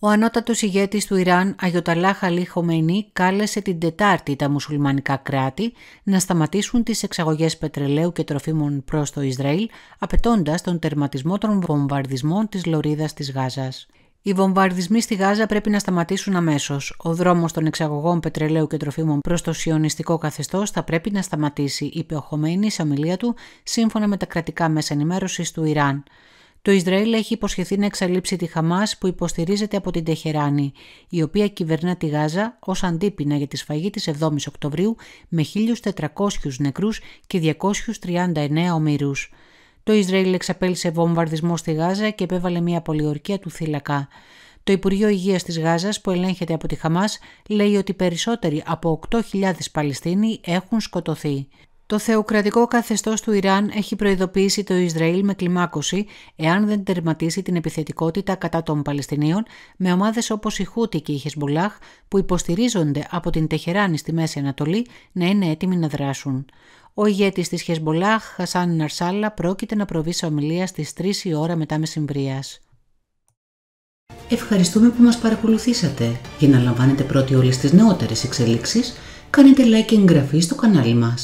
Ο ανώτατος ηγέτης του Ιράν, Αγιοταλά Χαλή Χομένη, κάλεσε την Τετάρτη τα μουσουλμανικά κράτη να σταματήσουν τις εξαγωγές πετρελαίου και τροφίμων προς το Ισραήλ, απαιτώντας τον τερματισμό των βομβαρδισμών της Λωρίδας της Γάζας. Οι βομβαρδισμοί στη Γάζα πρέπει να σταματήσουν αμέσως. Ο δρόμος των εξαγωγών πετρελαίου και τροφίμων προς το σιωνιστικό καθεστώς θα πρέπει να σταματήσει, είπε ο Χωμένη σε ομιλία του, σύμφωνα με τα κρατικά μέσα ενημέρωσης του Ιράν. Το Ισραήλ έχει υποσχεθεί να εξαλείψει τη Χαμάς που υποστηρίζεται από την Τεχεράνη, η οποία κυβερνά τη Γάζα ως αντίπεινα για τη σφαγή της 7 η Οκτωβρίου με 1.400 νεκρούς και 239 ομήρους. Το Ισραήλ εξαπέλυσε βομβαρδισμό στη Γάζα και επέβαλε μια πολιορκία του θύλακα. Το Υπουργείο Υγείας της Γάζας, που ελέγχεται από τη Χαμάς, λέει ότι περισσότεροι από 8.000 Παλαιστίνοι έχουν σκοτωθεί. Το θεοκρατικό Καθεστώς του Ιράν έχει προειδοποιήσει το Ισραήλ με κλιμάκωση εάν δεν τερματίσει την επιθετικότητα κατά των Παλαιστινίων με ομάδες όπως η Χούτι και η Χεσμπολάχ που υποστηρίζονται από την Τεχεράνη στη Μέση Ανατολή να είναι έτοιμοι να δράσουν. Ο ηγέτης της Χεσμολάχ, Χασάν Ναρσάλα, πρόκειται να προβεί σε ομιλία στις 3 η ώρα μετά μεσημβρίας. Ευχαριστούμε που μας παρακολουθήσατε. Για να λαμβάνετε πρώτοι όλες τις νεότερες εξελίξεις. κάνετε like και εγγραφή στο κανάλι μας.